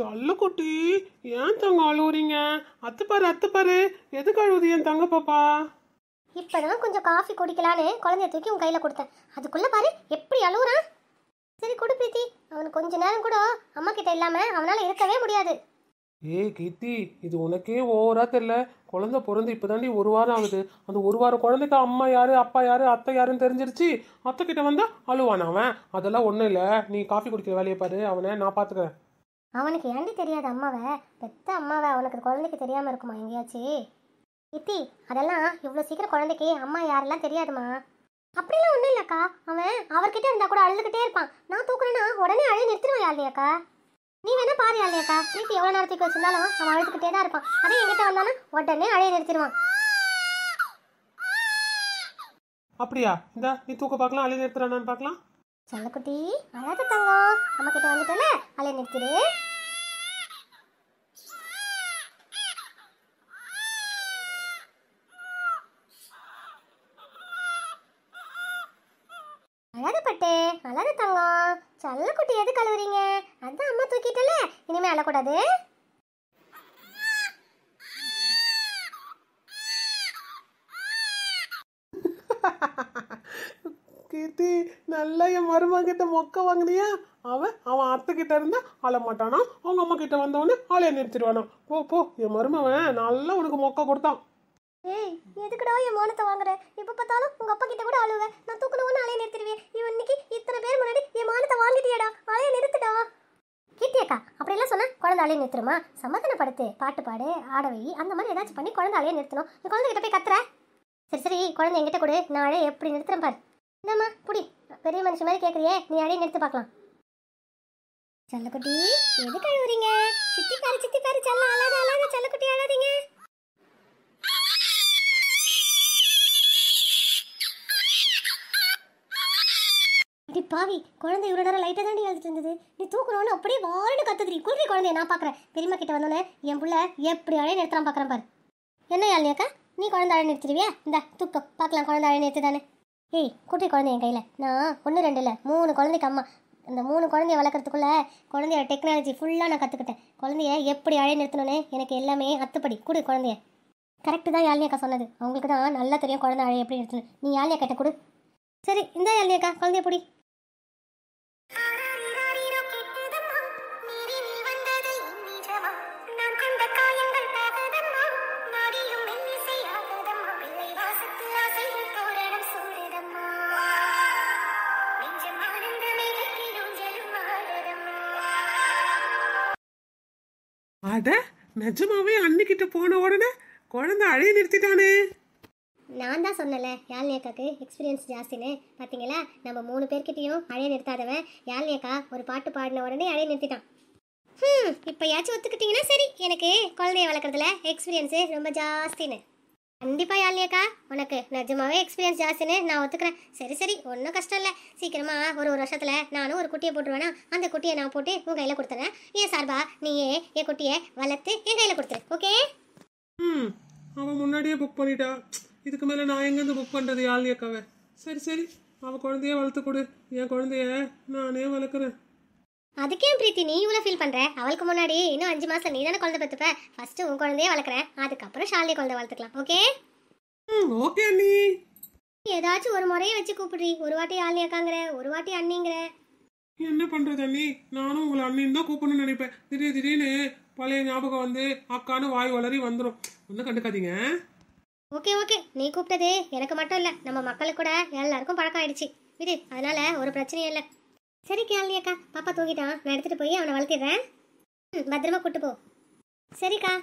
ஜல்லுக்குட்டி ஏன் தங்க அழுவுறீங்க அத்துப்பாரு அத்துப்பாரு எதுக்கு அழுகுது என் தங்க பாப்பா இப்பதான் கொஞ்சம் காஃபி குடிக்கலான்னு குழந்தைய தூக்கி உன் கையில கொடுத்தேன் அதுக்குள்ள பாரு எப்படி அழுவுறான் சரி குடு பிரீத்தி அவனுக்கு கொஞ்ச நேரம் கூட அம்மா கிட்ட இல்லாம அவனால இருக்கவே முடியாது ஏய் கீர்த்தி இது உனக்கே ஓவரா தெரியல குழந்தை பிறந்து இப்போதாண்டி ஒரு வாரம் ஆகுது அந்த ஒரு வாரம் குழந்தைக்கு அம்மா யாரு அப்பா யாரு அத்தை யாருன்னு தெரிஞ்சிருச்சு அத்தை கிட்ட வந்தா அழுவான் அவன் அதெல்லாம் ஒன்றும் இல்லை நீ காஃபி குடிக்கிற வேலையை பாரு அவனை நான் பார்த்துக்கிறேன் அவனுக்கு ஏண்டி தெரியாது அம்மாவை பெத்த அம்மாவை அவனுக்கு குழந்தைக்கு தெரியாமல் இருக்குமா எங்கேயாச்சு இத்தி அதெல்லாம் இவ்வளோ சீக்கிரம் குழந்தைக்கு அம்மா யாரெல்லாம் தெரியாதுமா அப்படிலாம் ஒன்றும் இல்லைக்கா அவன் அவர்கிட்ட இருந்தால் கூட அழுதுகிட்டே இருப்பான் நான் தூக்குறேன்னா உடனே அழு நிறுத்திடுவேன் யாழ்லையாக்கா நீ வேணா பாரு யாழ்லையாக்கா பிரீத்தி எவ்வளோ நேரத்துக்கு வச்சிருந்தாலும் அவன் அழுதுகிட்டே தான் இருப்பான் அதே எங்கிட்ட வந்தானா உடனே அழைய நிறுத்திடுவான் அப்படியா இந்த நீ தூக்க பார்க்கலாம் அழைய நிறுத்துறானு பார்க்கலாம் சொல்லக்குட்டி அழகு தங்கம் நம்ம கிட்ட வந்துட்டல அழைய நிறுத்திடு அழாத பட்டு அழாத தங்கம் சொல்ல குட்டி எது கழுவுறீங்க அதான் அம்மா தூக்கிட்டல இனிமே அழக்கூடாது கீர்த்தி நல்லா என் மருமகன் கிட்ட மொக்க வாங்கினியா அவன் அவன் அத்தை கிட்ட இருந்தா அழமாட்டானா அவங்க அம்மா கிட்ட வந்தவொடனே ஆளைய நிறுத்திடுவானா போ போ என் மருமவன் நல்லா உனக்கு மொக்க கொடுத்தான் ஏய் எதுக்குடா என் மௌனத்தை வாங்குற எப்போ பார்த்தாலும் உங்கள் அப்பா கிட்ட கூட அழுவ நான் தூக்கணும்னு அலைய நிறுத்திடுவேன் இவன் இன்னைக்கு இத்தனை பேர் முன்னாடி என் மௌனத்தை வாங்கிட்டியடா அலைய நிறுத்துடா கீர்த்தியக்கா அப்படிலாம் சொன்னா குழந்தை அலைய நிறுத்துருமா சமாதானப்படுத்து பாட்டு பாடு ஆட வை அந்த மாதிரி ஏதாச்சும் பண்ணி குழந்தை அலைய நிறுத்தணும் நீ கிட்ட போய் கத்துற சரி சரி குழந்தை எங்கிட்ட கொடு நான் எப்படி நிறுத்துறேன் பாரு என்னம்மா புடி பெரிய மனுஷன் மாதிரி கேட்குறியே நீ அழைய நிறுத்தி பார்க்கலாம் செல்லக்குட்டி எதுக்கு அழுவுறீங்க சித்தி பாரு சித்தி பாரு செல்ல அழாத அழாத செல்லக்குட்டி அழாதீங்க பாவி குழந்தை இவ்வளோ நேரம் லைட்டாக தாண்டி அழுதுட்டு இருந்தது நீ தூக்குறோன்னு அப்படியே வாருன்னு கத்துதுரி குழந்தை குழந்தைய நான் பார்க்குறேன் பெரியம்மா கிட்ட வந்தோன்னே என் பிள்ளை எப்படி அழைய நிறுத்தலாம் பார்க்குறேன் பாரு என்ன யாழ்னியாக்கா நீ குழந்தை அழை நிறுத்திடுவியா இந்த தூக்கம் பார்க்கலாம் குழந்தை அழை நிறுத்து தானே ஏய் குட்டி குழந்தை என் கையில் நான் ஒன்று ரெண்டு இல்லை மூணு குழந்தைக்கு அம்மா அந்த மூணு குழந்தைய வளர்க்குறதுக்குள்ளே குழந்தையோட டெக்னாலஜி ஃபுல்லாக நான் கற்றுக்கிட்டேன் குழந்தைய எப்படி அழைய நிறுத்தணும்னு எனக்கு எல்லாமே அத்துப்படி கொடு குழந்தைய கரெக்டு தான் யாழ்னியாக்கா சொன்னது அவங்களுக்கு தான் நல்லா தெரியும் குழந்தை அழைய எப்படி நிறுத்தணும் நீ யாழ்னியா கேட்ட கொடு சரி இந்த யாழ்னியாக்கா குழந்தைய பிடி அட நிஜமாவே அண்ணிக்கிட்ட போன உடனே குழந்தை அழைய நிறுத்திட்டானே நான் தான் சொன்னல யாழ்னி அக்காக்கு எக்ஸ்பீரியன்ஸ் ஜாஸ்தின்னு பார்த்தீங்களா நம்ம மூணு பேர்கிட்டையும் அழைய நிறுத்தாதவன் யாழ்னி அக்கா ஒரு பாட்டு பாடின உடனே அழைய நிறுத்திட்டான் ம் இப்போயாச்சும் ஒத்துக்கிட்டிங்கன்னா சரி எனக்கு குழந்தைய வளர்க்குறதுல எக்ஸ்பீரியன்ஸு ரொம்ப ஜாஸ்தின்னு கண்டிப்பாக யாழ்னி அக்கா உனக்கு நிஜமாவே எக்ஸ்பீரியன்ஸ் ஜாஸ்தின்னு நான் ஒத்துக்கிறேன் சரி சரி ஒன்றும் கஷ்டம் இல்லை சீக்கிரமாக ஒரு ஒரு வருஷத்தில் நானும் ஒரு குட்டியை போட்டுருவேனா அந்த குட்டியை நான் போட்டு உங்கள் கையில் கொடுத்துறேன் ஏன் சார்பா நீயே என் குட்டியை வளர்த்து என் கையில் கொடுத்துரு ஓகே ம் அவன் முன்னாடியே புக் பண்ணிட்டா இதுக்கு மேலே நான் எங்கேருந்து புக் பண்ணுறது யாழ்னி அக்காவை சரி சரி அவள் குழந்தைய வளர்த்து கொடு என் குழந்தைய நானே வளர்க்குறேன் அதுக்கே பிரீத்தி நீ இவ்வளோ ஃபீல் பண்ணுற அவளுக்கு முன்னாடி இன்னும் அஞ்சு மாதம் நீ தானே குழந்தை பத்துப்ப ஃபஸ்ட்டு உன் குழந்தையே வளர்க்குறேன் அதுக்கப்புறம் ஷாலினி குழந்தை வளர்த்துக்கலாம் ஓகே ம் ஓகே நீ ஏதாச்சும் ஒரு முறையை வச்சு கூப்பிடுறீ ஒரு வாட்டி ஆள்னி அக்காங்கிற ஒரு வாட்டி அண்ணிங்கிற என்ன பண்றது அண்ணி நானும் உங்களை அண்ணன் தான் கூப்பிடணும்னு நினைப்பேன் திடீர் திடீர்னு பழைய ஞாபகம் வந்து அக்கான்னு வாய் வளரி வந்துடும் ஒன்றும் கண்டுக்காதீங்க ஓகே ஓகே நீ கூப்பிட்டதே எனக்கு மட்டும் இல்லை நம்ம மக்களுக்கு கூட எல்லாருக்கும் பழக்கம் ஆயிடுச்சு இது அதனால ஒரு பிரச்சனையும் இல்லை சரி கேள்வி பாப்பா தூங்கிட்டான் நான் எடுத்துட்டு போய் அவனை வளர்த்திடுறேன் பத்திரமா கூட்டு போ சரிக்கா